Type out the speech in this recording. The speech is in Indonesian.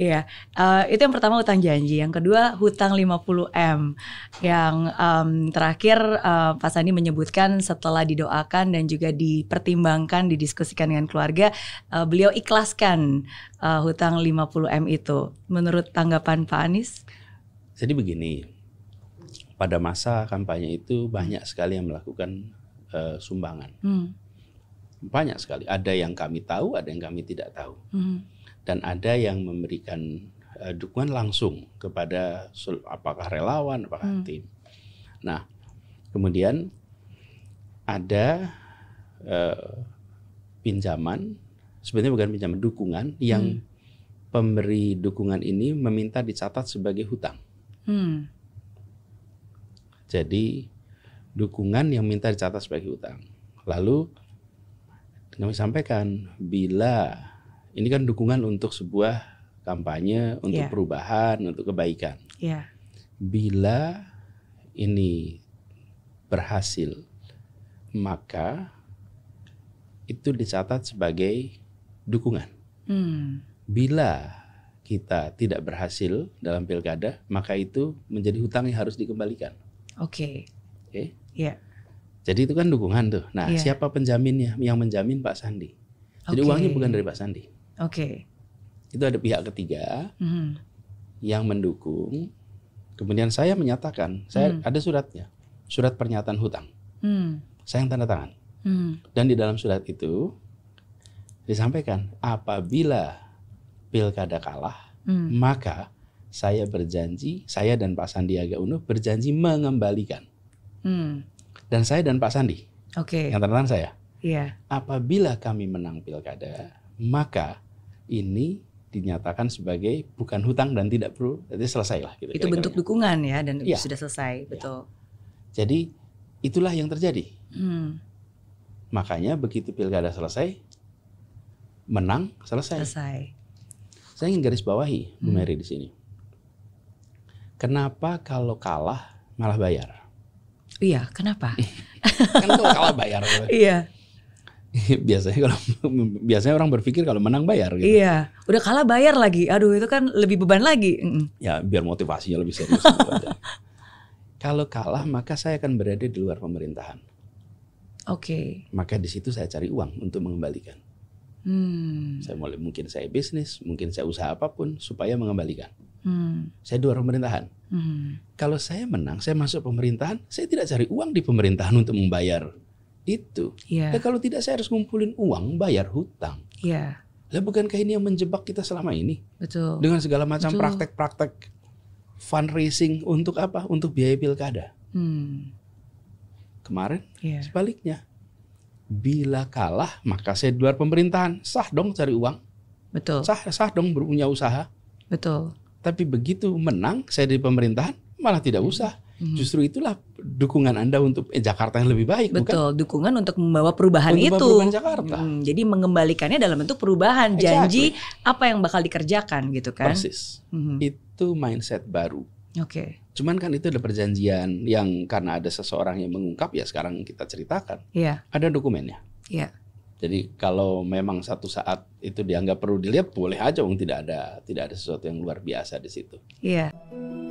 Iya, uh, itu yang pertama hutang janji, yang kedua hutang 50M. Yang um, terakhir uh, Pak Sandi menyebutkan setelah didoakan dan juga dipertimbangkan, didiskusikan dengan keluarga, uh, beliau ikhlaskan uh, hutang 50M itu. Menurut tanggapan Pak Anies? Jadi begini, pada masa kampanye itu banyak sekali yang melakukan uh, sumbangan. Hmm banyak sekali. Ada yang kami tahu, ada yang kami tidak tahu, hmm. dan ada yang memberikan uh, dukungan langsung kepada apakah relawan, apakah hmm. tim. Nah, kemudian ada uh, pinjaman, sebenarnya bukan pinjaman dukungan yang hmm. pemberi dukungan ini meminta dicatat sebagai hutang. Hmm. Jadi dukungan yang minta dicatat sebagai hutang. Lalu kami sampaikan bila ini kan dukungan untuk sebuah kampanye untuk yeah. perubahan untuk kebaikan. Yeah. Bila ini berhasil maka itu dicatat sebagai dukungan. Hmm. Bila kita tidak berhasil dalam pilkada, maka itu menjadi hutang yang harus dikembalikan. Oke. Okay. Oke. Okay? Yeah. Iya. Jadi itu kan dukungan tuh. Nah, yeah. siapa penjaminnya? Yang menjamin Pak Sandi. Jadi okay. uangnya bukan dari Pak Sandi. Oke. Okay. Itu ada pihak ketiga mm. yang mendukung. Kemudian saya menyatakan, saya mm. ada suratnya, surat pernyataan hutang. Mm. Saya yang tanda tangan. Mm. Dan di dalam surat itu disampaikan apabila pilkada kalah, mm. maka saya berjanji, saya dan Pak Sandiaga Uno berjanji mengembalikan. Mm dan saya dan Pak Sandi. Oke. Okay. Yang tantangan saya. Iya. Yeah. Apabila kami menang pilkada, maka ini dinyatakan sebagai bukan hutang dan tidak perlu, jadi selesai lah. Gitu, itu bentuk dukungan ya dan ya. sudah selesai, iya. betul. Jadi itulah yang terjadi. Hmm. Makanya begitu pilkada selesai, menang selesai. Selesai. Saya ingin garis bawahi hmm. Bu Mary di sini. Kenapa kalau kalah malah bayar? Iya, kenapa? kan kalah bayar. iya. biasanya kalau biasanya orang berpikir kalau menang bayar gitu. Iya, udah kalah bayar lagi. Aduh, itu kan lebih beban lagi. Ya, biar motivasinya lebih serius gitu Kalau kalah maka saya akan berada di luar pemerintahan. Oke. Okay. Maka di situ saya cari uang untuk mengembalikan. Hmm. Saya mulai mungkin saya bisnis, mungkin saya usaha apapun supaya mengembalikan. Hmm. Saya di luar pemerintahan. Hmm. Kalau saya menang, saya masuk pemerintahan, saya tidak cari uang di pemerintahan untuk membayar itu. Yeah. Nah, kalau tidak saya harus ngumpulin uang bayar hutang. Yeah. Lah bukankah ini yang menjebak kita selama ini? Betul. Dengan segala macam praktek-praktek fundraising untuk apa? Untuk biaya pilkada. Hmm. Kemarin yeah. sebaliknya. Bila kalah maka saya di luar pemerintahan. Sah dong cari uang. Betul. Sah sah dong berpunya usaha. Betul. Tapi begitu menang saya di pemerintahan malah tidak hmm. usah. Hmm. Justru itulah dukungan Anda untuk eh, Jakarta yang lebih baik, Betul, bukan? dukungan untuk membawa perubahan untuk itu. Perubahan Jakarta. Hmm, jadi mengembalikannya dalam bentuk perubahan, exactly. janji apa yang bakal dikerjakan gitu kan. Persis. Hmm. Itu mindset baru. Oke. Okay. Cuman kan itu ada perjanjian yang karena ada seseorang yang mengungkap ya sekarang kita ceritakan. Iya. Yeah. Ada dokumennya. Iya. Yeah. Jadi kalau memang satu saat itu dianggap perlu dilihat, boleh aja, wong tidak ada tidak ada sesuatu yang luar biasa di situ. Iya. Yeah.